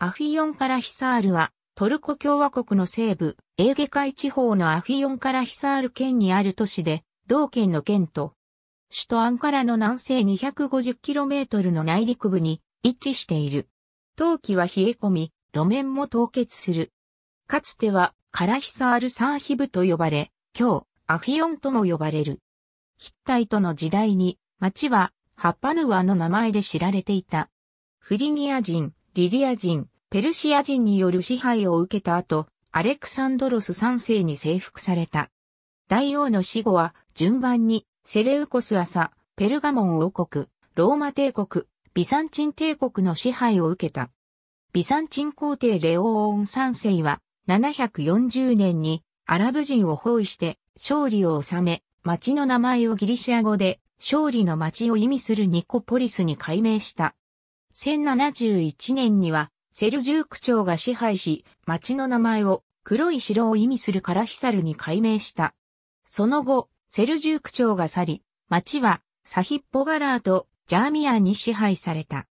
アフィヨンカラヒサールは、トルコ共和国の西部、エーゲ海地方のアフィヨンカラヒサール県にある都市で、同県の県と首都アンカラの南西 250km の内陸部に位置している。冬季は冷え込み、路面も凍結する。かつては、カラヒサールサーヒブと呼ばれ、今日、アフィヨンとも呼ばれる。ヒッタイトの時代に、町は、ハッパヌワの名前で知られていた。フリギア人、リディア人、ペルシア人による支配を受けた後、アレクサンドロス3世に征服された。大王の死後は、順番に、セレウコス朝、ペルガモン王国、ローマ帝国、ビサンチン帝国の支配を受けた。ビサンチン皇帝レオーン3世は、740年にアラブ人を包囲して勝利を収め、町の名前をギリシア語で勝利の町を意味するニコポリスに改名した。1071年にはセルジューク朝が支配し、町の名前を黒い城を意味するカラヒサルに改名した。その後、セルジューク朝が去り、町はサヒッポガラーとジャーミアンに支配された。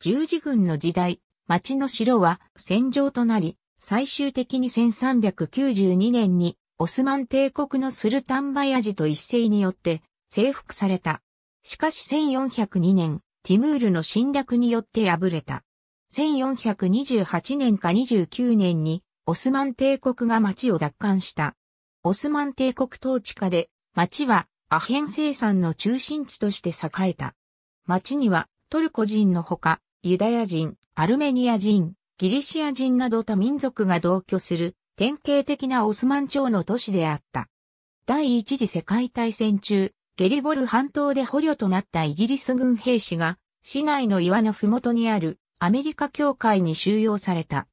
十字軍の時代、町の城は戦場となり、最終的に1392年にオスマン帝国のスルタンバヤジと一世によって征服された。しかし1402年、ティムールの侵略によって敗れた。1428年か29年にオスマン帝国が町を奪還した。オスマン帝国統治下で町はアヘン生産の中心地として栄えた。町にはトルコ人のほかユダヤ人、アルメニア人、ギリシア人など多民族が同居する典型的なオスマン朝の都市であった。第一次世界大戦中、ゲリボル半島で捕虜となったイギリス軍兵士が、市内の岩のふもとにあるアメリカ教会に収容された。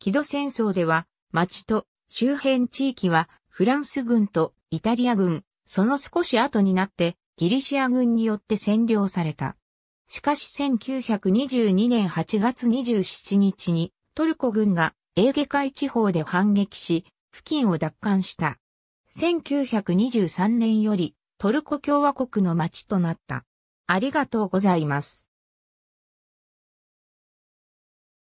キド戦争では、町と周辺地域はフランス軍とイタリア軍、その少し後になってギリシア軍によって占領された。しかし1922年8月27日にトルコ軍がエーゲ海地方で反撃し、付近を奪還した。1923年よりトルコ共和国の町となった。ありがとうございます。